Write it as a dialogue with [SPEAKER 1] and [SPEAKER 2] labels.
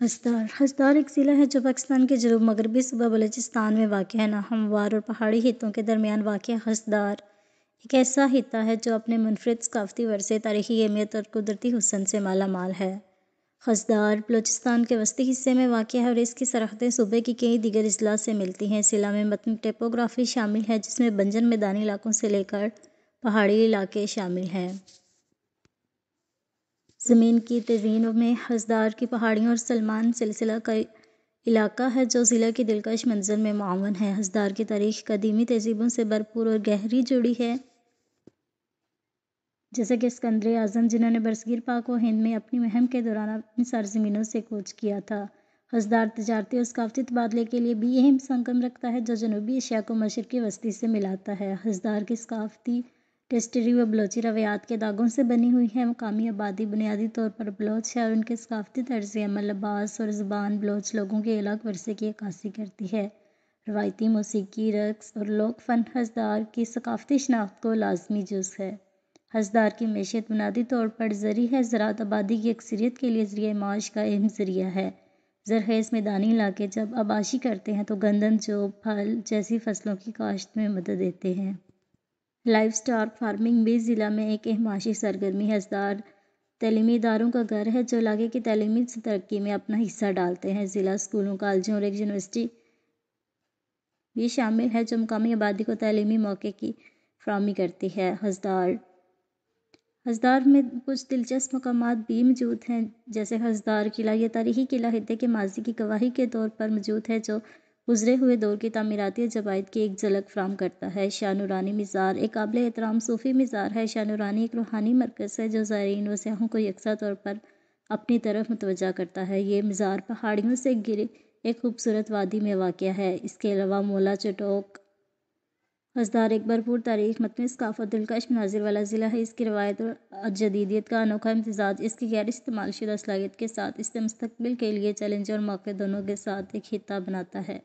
[SPEAKER 1] हसदार हसदार एक ज़िला है जो पाकिस्तान के जनूब मगरबी सूबा बलूचिस्तान में वाक़ है नाहमवार और पहाड़ी हितों के दरमियान वाक़ हसदार एक ऐसा हिता है जो अपने मुनफरद सकाफ़ती वरसे तारीखी अहमियत और कुदरती हुसन से माला माल है हसदार बलोचिस्तान के वस्ती हिस्से में वाक़ है और इसकी सरहदें सूबे की कई दिगर अजला से मिलती हैं ज़िला में मतन टेपोग्राफी शामिल है जिसमें बंजर मैदानी इलाकों से लेकर पहाड़ी इलाके शामिल हैं ज़मीन की तज़यीन में हंसदार की पहाड़ियों और सलमान सिलसिला का इलाका है जो ज़िला की दिलकश मंजिल में मावन है हजदार की तारीख कदीमी तहजीबों से भरपूर और गहरी जुड़ी है जैसे कि सिकंदर आज़म जिन्होंने बरसगीर पाक व हिंद में अपनी महम के दौरान अपनी सरजमीनों से कूच किया था हजदार तजारती और सकाफती तबादले के लिए भी अहम संगम रखता है जो जनूबी एशिया को मशरक़ी वस्ती से मिलाता है हजदार की सकाफती टेस्टरी व बलोची रवायात के दागों से बनी हुई है मकामी आबादी बुनियादी तौर पर बलोच है और उनके सकाफती तर्ज अमल लबास और ज़बान बलोच लोगों के अलग वर्से की अक्सी करती है रवायती मौसीकी रक्स और लोक फ़न हजदार की सकाफती शनाख्त को लाजमी जुज़ है हजदार की मीशत बुनियादी तौर पर ज़रिए है ज़रात आबादी की अक्सरीत के लिए ज़रिए माश का अहम ज़रिया है जरखेज़ मैदानी इलाके जब आबाशी करते हैं तो गंदम जो फल जैसी फसलों की काश्त में मदद देते हैं लाइफ स्टार फार्मिंग भी ज़िला में एक अहमाशी सरगर्मी है हजदार तलीमी इदारों का घर है जो इलाके की तलीमी तरक्की में अपना हिस्सा डालते हैं ज़िला स्कूलों कॉलेजों और एक यूनिवर्सिटी भी शामिल है जो मुकामी आबादी को तलीमी मौके की फ्राहमी करती है हजदार हजदार में कुछ दिलचस्प मकाम भी मौजूद हैं जैसे हजदार किला यह तारीखी किला हिदे के माजी की गवाही के तौर पर मौजूद है जो गुजरे हुए दौर की तमीराती जवायद की एक झलक फ्राहम करता है शाह नूरानी मज़ार एक काबिल एहतराम सूफ़ी मज़ार है शाह नूरानी एक रूहानी मरकज़ है जो ज़ायरीन व सयाहों को यकसा तौर पर अपनी तरफ मुतवजा करता है ये मज़ार पहाड़ियों से गिरे एक खूबसूरत वादी में वाक़ है इसके अलावा मोला चटोक हजदार एक भरपूर तारीख मतन सकाफ़त दिलकश मनाजिर वाला ज़िला है इसकी रवायत और जदीदियत का अनोखा इम्तजाज इसकी गैर इस्तेमाल शुदा सलाहियत के साथ इससे मुस्तबिल के लिए चैलेंज और मौके दोनों के साथ एक खिता बनाता है